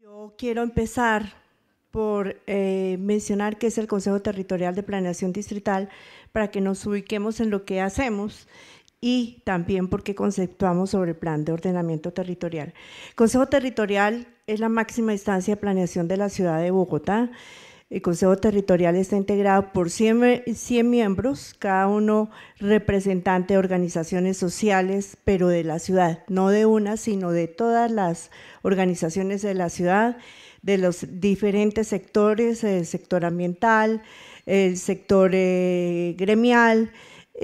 Yo quiero empezar por eh, mencionar que es el Consejo Territorial de Planeación Distrital para que nos ubiquemos en lo que hacemos y también porque conceptuamos sobre el plan de ordenamiento territorial. Consejo Territorial es la máxima instancia de planeación de la ciudad de Bogotá. El Consejo Territorial está integrado por 100, miembros, cada uno representante de organizaciones sociales, pero de la ciudad, no de una, sino de todas las organizaciones de la ciudad, de los diferentes sectores, el sector ambiental, el sector eh, gremial,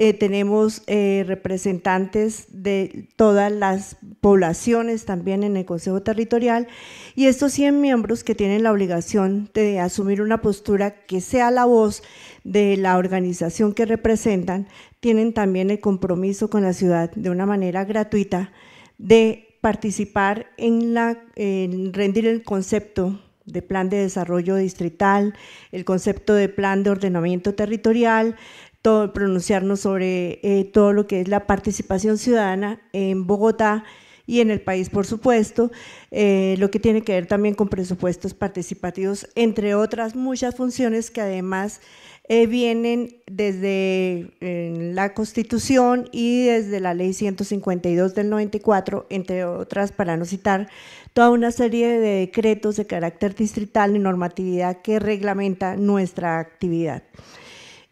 eh, tenemos eh, representantes de todas las poblaciones también en el Consejo Territorial y estos 100 miembros que tienen la obligación de asumir una postura que sea la voz de la organización que representan, tienen también el compromiso con la ciudad de una manera gratuita de participar en, la, en rendir el concepto de plan de desarrollo distrital, el concepto de plan de ordenamiento territorial, pronunciarnos sobre eh, todo lo que es la participación ciudadana en Bogotá y en el país, por supuesto, eh, lo que tiene que ver también con presupuestos participativos, entre otras muchas funciones que además eh, vienen desde la Constitución y desde la Ley 152 del 94, entre otras, para no citar toda una serie de decretos de carácter distrital y normatividad que reglamenta nuestra actividad.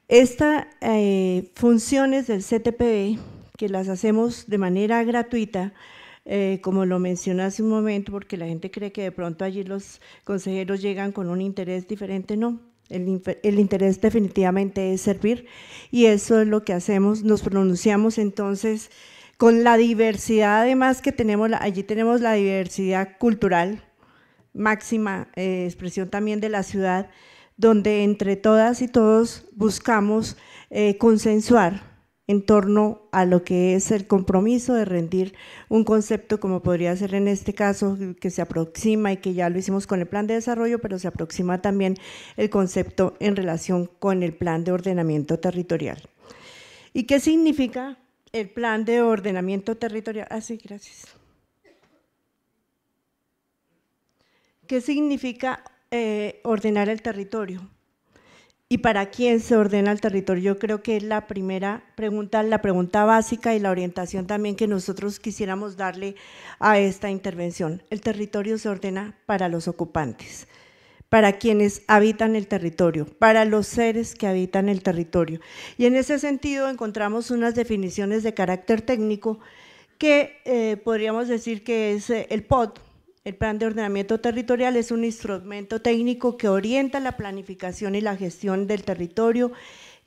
Estas eh, funciones del CTPB, que las hacemos de manera gratuita, eh, como lo mencioné hace un momento, porque la gente cree que de pronto allí los consejeros llegan con un interés diferente, no. El, interés definitivamente es servir y eso es lo que hacemos. Nos pronunciamos entonces con la diversidad además que tenemos, allí tenemos la diversidad cultural máxima, eh, expresión también de la ciudad, donde entre todas y todos buscamos eh, consensuar en torno a lo que es el compromiso de rendir un concepto como podría ser en este caso que se aproxima y que ya lo hicimos con el plan de desarrollo, pero se aproxima también el concepto en relación con el plan de ordenamiento territorial. ¿Y qué significa el plan de ordenamiento territorial? Ah, sí, gracias. ¿Qué significa eh, ordenar el territorio. ¿Y para quién se ordena el territorio? Yo creo que es la primera pregunta, la pregunta básica y la orientación también que nosotros quisiéramos darle a esta intervención. El territorio se ordena para los ocupantes, para quienes habitan el territorio, para los seres que habitan el territorio. Y en ese sentido encontramos unas definiciones de carácter técnico que eh, podríamos decir que es eh, el POD. El plan de ordenamiento territorial es un instrumento técnico que orienta la planificación y la gestión del territorio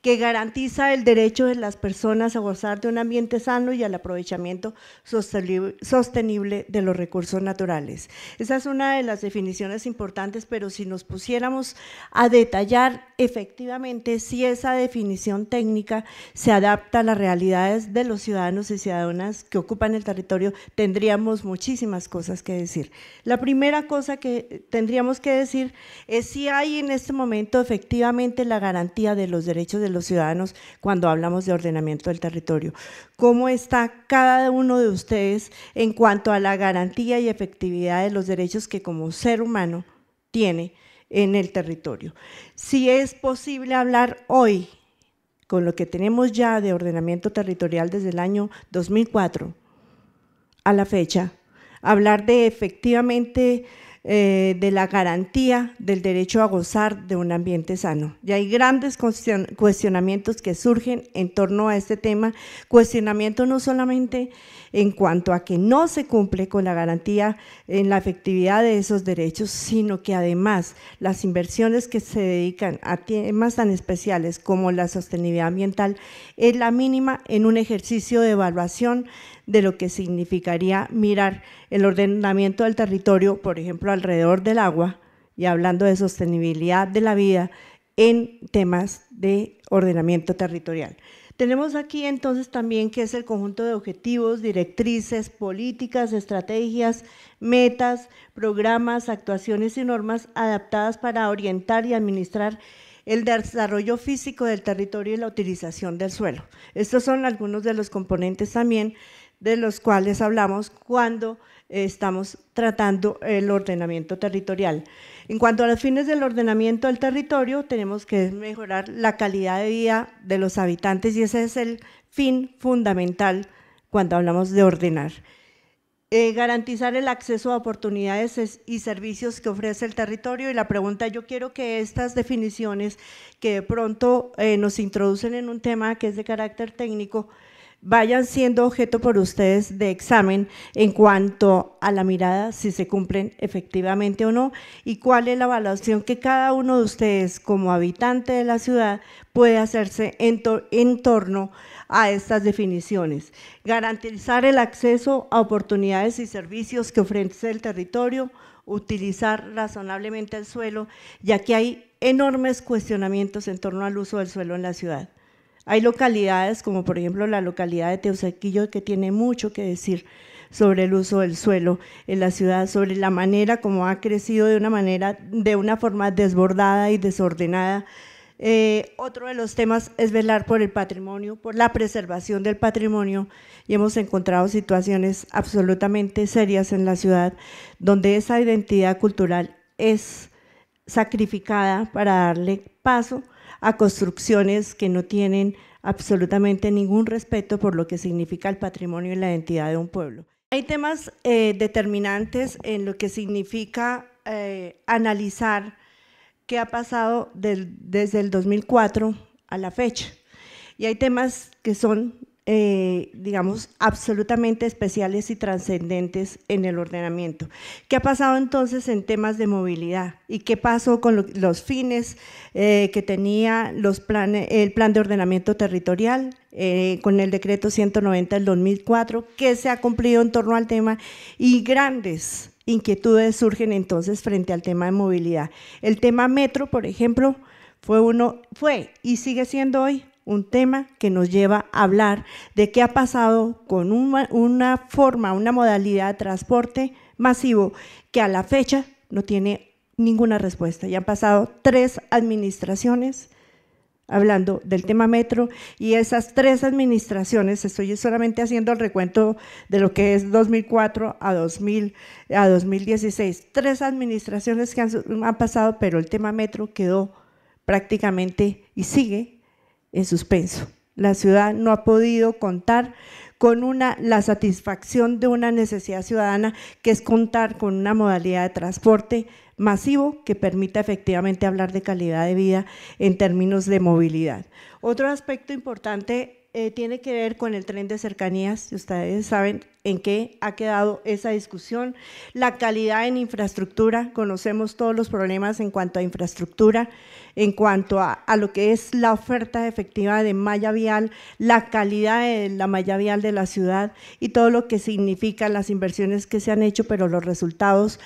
que garantiza el derecho de las personas a gozar de un ambiente sano y al aprovechamiento sostenible de los recursos naturales. Esa es una de las definiciones importantes, pero si nos pusiéramos a detallar efectivamente si esa definición técnica se adapta a las realidades de los ciudadanos y ciudadanas que ocupan el territorio, tendríamos muchísimas cosas que decir. La primera cosa que tendríamos que decir es si hay en este momento efectivamente la garantía de los derechos de los ciudadanos cuando hablamos de ordenamiento del territorio. ¿Cómo está cada uno de ustedes en cuanto a la garantía y efectividad de los derechos que como ser humano tiene en el territorio? Si es posible hablar hoy con lo que tenemos ya de ordenamiento territorial desde el año 2004 a la fecha, hablar de efectivamente eh, de la garantía del derecho a gozar de un ambiente sano. Y hay grandes cuestionamientos que surgen en torno a este tema, cuestionamientos no solamente en cuanto a que no se cumple con la garantía en la efectividad de esos derechos, sino que además las inversiones que se dedican a temas tan especiales como la sostenibilidad ambiental es la mínima en un ejercicio de evaluación de lo que significaría mirar el ordenamiento del territorio, por ejemplo, alrededor del agua, y hablando de sostenibilidad de la vida en temas de ordenamiento territorial. Tenemos aquí entonces también que es el conjunto de objetivos, directrices, políticas, estrategias, metas, programas, actuaciones y normas adaptadas para orientar y administrar el desarrollo físico del territorio y la utilización del suelo. Estos son algunos de los componentes también de los cuales hablamos cuando estamos tratando el ordenamiento territorial. En cuanto a los fines del ordenamiento del territorio, tenemos que mejorar la calidad de vida de los habitantes y ese es el fin fundamental cuando hablamos de ordenar. Eh, garantizar el acceso a oportunidades y servicios que ofrece el territorio. Y la pregunta, yo quiero que estas definiciones que de pronto eh, nos introducen en un tema que es de carácter técnico, vayan siendo objeto por ustedes de examen en cuanto a la mirada, si se cumplen efectivamente o no, y cuál es la evaluación que cada uno de ustedes como habitante de la ciudad puede hacerse en, torno a estas definiciones. Garantizar el acceso a oportunidades y servicios que ofrece el territorio, utilizar razonablemente el suelo, ya que hay enormes cuestionamientos en torno al uso del suelo en la ciudad hay localidades, como por ejemplo la localidad de Teusaquillo, que tiene mucho que decir sobre el uso del suelo en la ciudad, sobre la manera como ha crecido de una manera, de una forma desbordada y desordenada. Eh, otro de los temas es velar por el patrimonio, por la preservación del patrimonio, y hemos encontrado situaciones absolutamente serias en la ciudad donde esa identidad cultural es sacrificada para darle paso a construcciones que no tienen absolutamente ningún respeto por lo que significa el patrimonio y la identidad de un pueblo. Hay temas eh, determinantes en lo que significa eh, analizar qué ha pasado desde el 2004 a la fecha. Y hay temas que son eh, digamos, absolutamente especiales y trascendentes en el ordenamiento. ¿Qué ha pasado entonces en temas de movilidad? ¿Y qué pasó con los fines eh, que tenía los plan, el plan de ordenamiento territorial eh, con el decreto 190 del 2004? ¿Qué se ha cumplido en torno al tema? Y grandes inquietudes surgen entonces frente al tema de movilidad. El tema metro, por ejemplo, fue uno, fue y sigue siendo hoy un tema que nos lleva a hablar de qué ha pasado con una, forma, una modalidad de transporte masivo que a la fecha no tiene ninguna respuesta. Ya han pasado tres administraciones hablando del tema metro y esas tres administraciones, estoy solamente haciendo el recuento de lo que es 2004 a, 2000, a 2016, tres administraciones que han, han pasado, pero el tema metro quedó prácticamente y sigue en suspenso. La ciudad no ha podido contar con una, la satisfacción de una necesidad ciudadana que es contar con una modalidad de transporte masivo que permita efectivamente hablar de calidad de vida en términos de movilidad. Otro aspecto importante eh, tiene que ver con el tren de cercanías. ustedes saben en qué ha quedado esa discusión. La calidad en infraestructura, conocemos todos los problemas en cuanto a infraestructura, en cuanto a, lo que es la oferta efectiva de malla vial, la calidad de la malla vial de la ciudad y todo lo que significan las inversiones que se han hecho, pero los resultados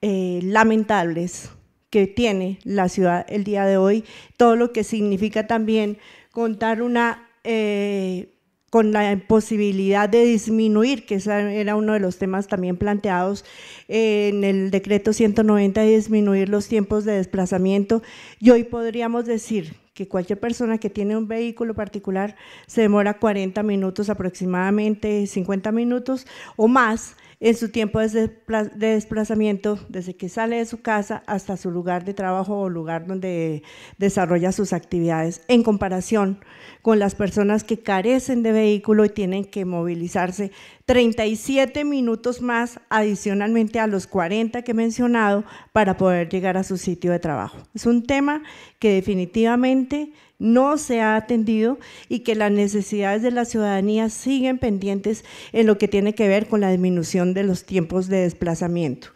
eh, lamentables que tiene la ciudad el día de hoy, todo lo que significa también contar una eh, con la posibilidad de disminuir, que ese era uno de los temas también planteados en el decreto 190, disminuir los tiempos de desplazamiento. Y hoy podríamos decir que cualquier persona que tiene un vehículo particular se demora 40 minutos aproximadamente, 50 minutos o más en su tiempo de desplazamiento, desde que sale de su casa hasta su lugar de trabajo o lugar donde desarrolla sus actividades, en comparación con las personas que carecen de vehículo y tienen que movilizarse 37 minutos más adicionalmente a los 40 que he mencionado para poder llegar a su sitio de trabajo. Es un tema que definitivamente no se ha atendido y que las necesidades de la ciudadanía siguen pendientes en lo que tiene que ver con la disminución de los tiempos de desplazamiento.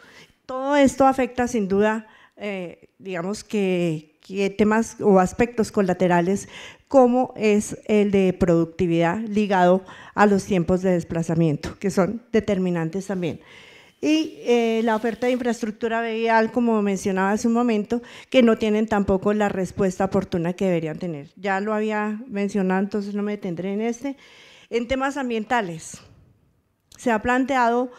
Todo esto afecta sin duda, eh, digamos que temas o aspectos colaterales como es el de productividad ligado a los tiempos de desplazamiento, que son determinantes también y eh, la oferta de infraestructura vial, como mencionaba hace un momento, que no tienen tampoco la respuesta oportuna que deberían tener. Ya lo había mencionado, entonces no me detendré en este. En temas ambientales, se ha planteado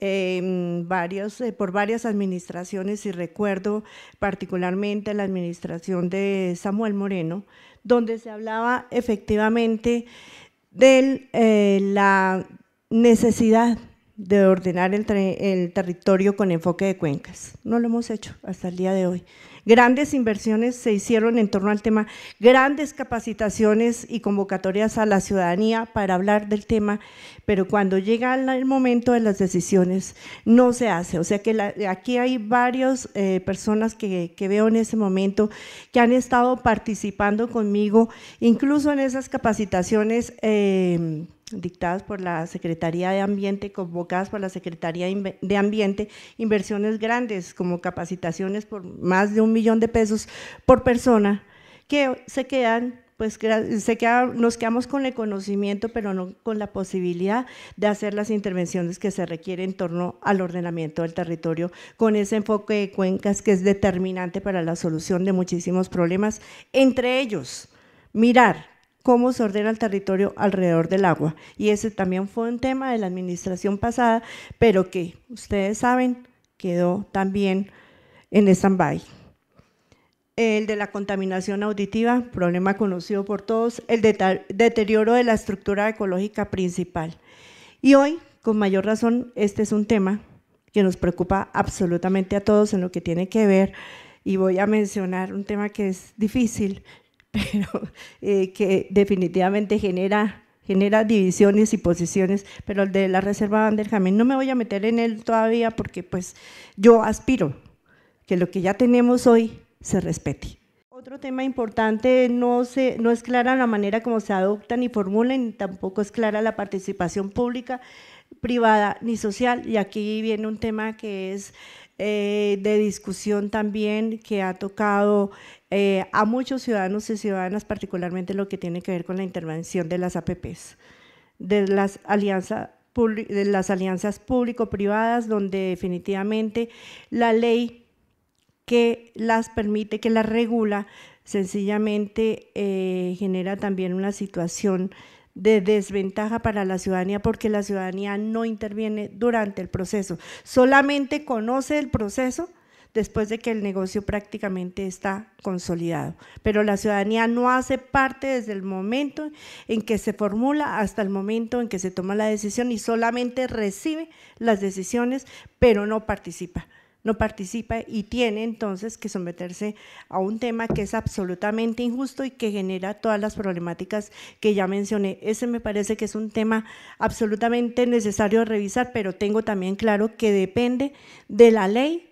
em, varios, eh, por varias administraciones, y recuerdo particularmente la administración de Samuel Moreno, donde se hablaba efectivamente de eh, la necesidad de ordenar el, el, territorio con enfoque de cuencas. No lo hemos hecho hasta el día de hoy. Grandes inversiones se hicieron en torno al tema, grandes capacitaciones y convocatorias a la ciudadanía para hablar del tema, pero cuando llega el momento de las decisiones no se hace. O sea que aquí hay varias eh, personas que, veo en ese momento que han estado participando conmigo, incluso en esas capacitaciones. Eh, dictadas por la Secretaría de Ambiente, convocadas por la Secretaría de Ambiente, inversiones grandes como capacitaciones por más de un millón de pesos por persona, que se quedan pues se nos quedamos con el conocimiento, pero no con la posibilidad de hacer las intervenciones que se requieren en torno al ordenamiento del territorio, con ese enfoque de cuencas que es determinante para la solución de muchísimos problemas, entre ellos mirar cómo se ordena el territorio alrededor del agua. Y ese también fue un tema de la administración pasada, pero que ustedes saben quedó también en stand-by. El de la contaminación auditiva, problema conocido por todos, el deterioro de la estructura ecológica principal. Y hoy, con mayor razón, este es un tema que nos preocupa absolutamente a todos en lo que tiene que ver, y voy a mencionar un tema que es difícil, pero eh, que definitivamente genera genera divisiones y posiciones, pero el de la Reserva Vanderhamen no me voy a meter en él todavía porque pues yo aspiro que lo que ya tenemos hoy se respete. Otro tema importante, no, se, no es clara la manera como se adoptan y formulan, tampoco es clara la participación pública, privada ni social, y aquí viene un tema que es eh, de discusión también que ha tocado eh, a muchos ciudadanos y ciudadanas, particularmente lo que tiene que ver con la intervención de las APPs, de las alianzas de las alianzas público-privadas, donde definitivamente la ley que las permite, que las regula, sencillamente eh, genera también una situación de desventaja para la ciudadanía porque la ciudadanía no interviene durante el proceso, solamente conoce el proceso después de que el negocio prácticamente está consolidado. Pero la ciudadanía no hace parte desde el momento en que se formula hasta el momento en que se toma la decisión y solamente recibe las decisiones, pero no participa no participa y tiene entonces que someterse a un tema que es absolutamente injusto y que genera todas las problemáticas que ya mencioné. Ese me parece que es un tema absolutamente necesario revisar, pero tengo también claro que depende de la ley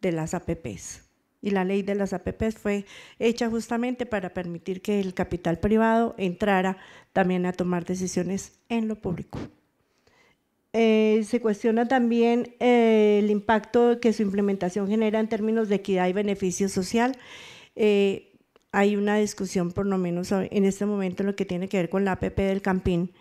de las APPs. Y la ley de las APPs fue hecha justamente para permitir que el capital privado entrara también a tomar decisiones en lo público. Eh, se cuestiona también eh, el impacto que su implementación genera en términos de equidad y beneficio social. Eh, hay una discusión, por lo menos en este momento, en lo que tiene que ver con la APP del Campín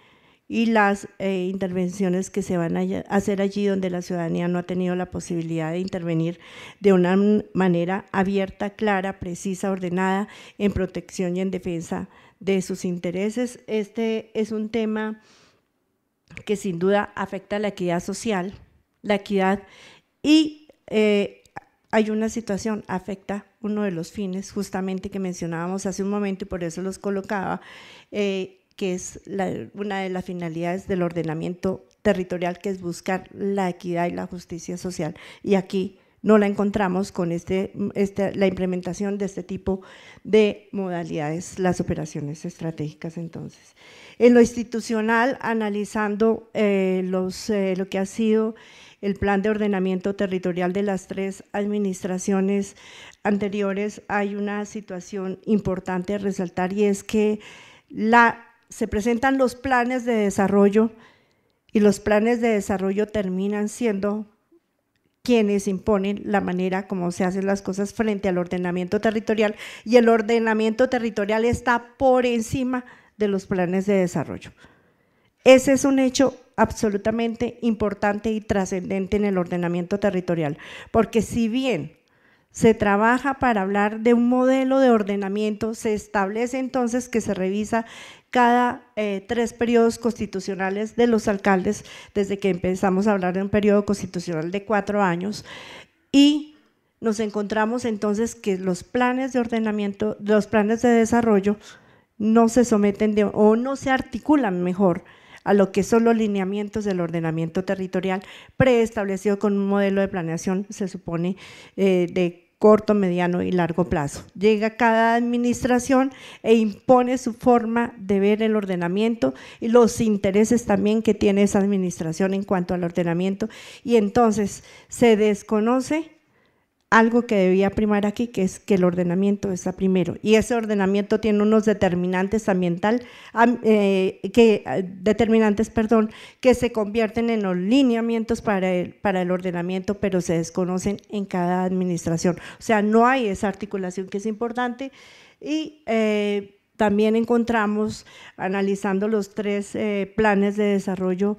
y las intervenciones que se van a hacer allí donde la ciudadanía no ha tenido la posibilidad de intervenir de una manera abierta, clara, precisa, ordenada, en protección y en defensa de sus intereses. Este es un tema que sin duda afecta la equidad social, la equidad y eh, hay una situación, afecta uno de los fines justamente que mencionábamos hace un momento y por eso los colocaba, eh, que es una de las finalidades del ordenamiento territorial, que es buscar la equidad y la justicia social. Y aquí no la encontramos con este, este, la implementación de este tipo de modalidades, las operaciones estratégicas entonces. En lo institucional, analizando eh, eh, lo que ha sido el plan de ordenamiento territorial de las tres administraciones anteriores, hay una situación importante a resaltar y es que se presentan los planes de desarrollo y los planes de desarrollo terminan siendo quienes imponen la manera como se hacen las cosas frente al ordenamiento territorial y el ordenamiento territorial está por encima de los planes de desarrollo. Ese es un hecho absolutamente importante y trascendente en el ordenamiento territorial, porque si bien se trabaja para hablar de un modelo de ordenamiento, se establece entonces que se revisa cada eh, tres periodos constitucionales de los alcaldes, desde que empezamos a hablar de un periodo constitucional de cuatro años, y nos encontramos entonces que los planes de ordenamiento, los planes de desarrollo, no se someten o no se articulan mejor a lo que son los lineamientos del ordenamiento territorial preestablecido con un modelo de planeación, se supone, eh, de corto, mediano y largo plazo. Llega cada administración e impone su forma de ver el ordenamiento y los intereses también que tiene esa administración en cuanto al ordenamiento y entonces se desconoce algo que debía primar aquí, que es que el ordenamiento está primero. Y ese ordenamiento tiene unos determinantes ambiental, eh, que, eh, determinantes, perdón, que se convierten en los lineamientos para el, para el ordenamiento, pero se desconocen en cada administración. O sea, no hay esa articulación que es importante. Y eh, también encontramos, analizando los tres planes de desarrollo,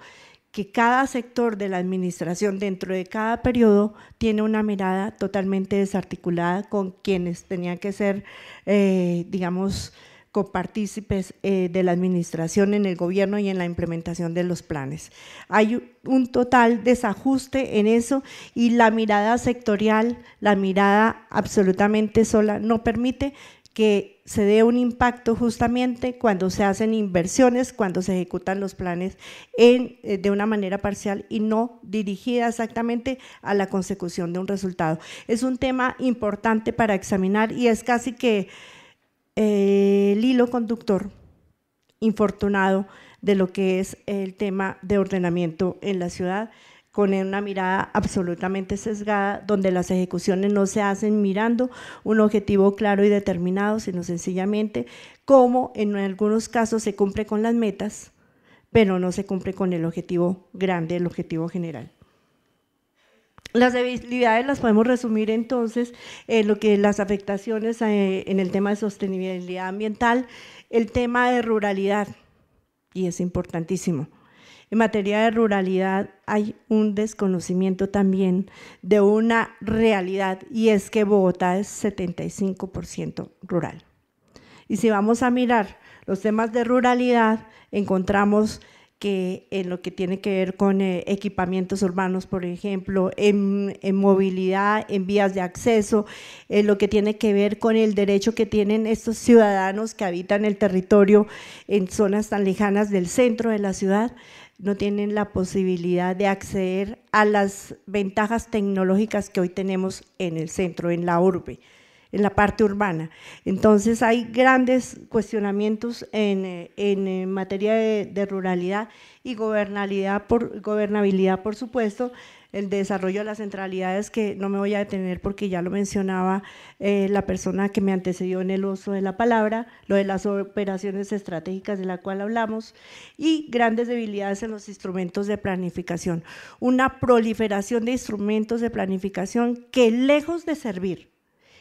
que cada sector de la administración dentro de cada periodo tiene una mirada totalmente desarticulada con quienes tenían que ser, eh, digamos, copartícipes eh, de la administración en el gobierno y en la implementación de los planes. Hay un total desajuste en eso y la mirada sectorial, la mirada absolutamente sola, no permite que se dé un impacto justamente cuando se hacen inversiones, cuando se ejecutan los planes eh, de una manera parcial y no dirigida exactamente a la consecución de un resultado. Es un tema importante para examinar y es casi que eh, el hilo conductor infortunado de lo que es el tema de ordenamiento en la ciudad con una mirada absolutamente sesgada, donde las ejecuciones no se hacen mirando un objetivo claro y determinado, sino sencillamente cómo en algunos casos se cumple con las metas, pero no se cumple con el objetivo grande, el objetivo general. Las debilidades las podemos resumir entonces en lo que las afectaciones eh, en el tema de sostenibilidad ambiental, el tema de ruralidad, y es importantísimo en materia de ruralidad hay un desconocimiento también de una realidad y es que Bogotá es 75% rural. Y si vamos a mirar los temas de ruralidad, encontramos que en lo que tiene que ver con eh, equipamientos urbanos, por ejemplo, en, movilidad, en vías de acceso, en lo que tiene que ver con el derecho que tienen estos ciudadanos que habitan el territorio en zonas tan lejanas del centro de la ciudad, no tienen la posibilidad de acceder a las ventajas tecnológicas que hoy tenemos en el centro, en la urbe en la parte urbana. Entonces hay grandes cuestionamientos en, eh, eh, materia de, ruralidad y por, gobernabilidad, por supuesto, el desarrollo de las centralidades que no me voy a detener porque ya lo mencionaba eh, la persona que me antecedió en el uso de la palabra, lo de las operaciones estratégicas de la cual hablamos y grandes debilidades en los instrumentos de planificación. Una proliferación de instrumentos de planificación que lejos de servir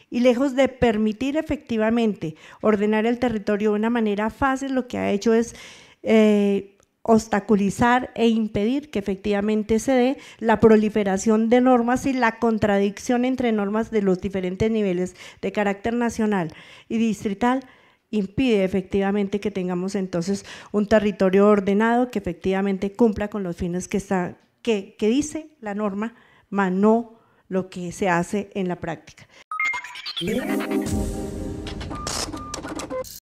y lejos de permitir efectivamente ordenar el territorio de una manera fácil, lo que ha hecho es... Eh, obstaculizar e impedir que efectivamente se dé la proliferación de normas y la contradicción entre normas de los diferentes niveles de carácter nacional y distrital impide efectivamente que tengamos entonces un territorio ordenado que efectivamente cumpla con los fines que, dice la norma, pero no lo que se hace en la práctica. ¿Sí?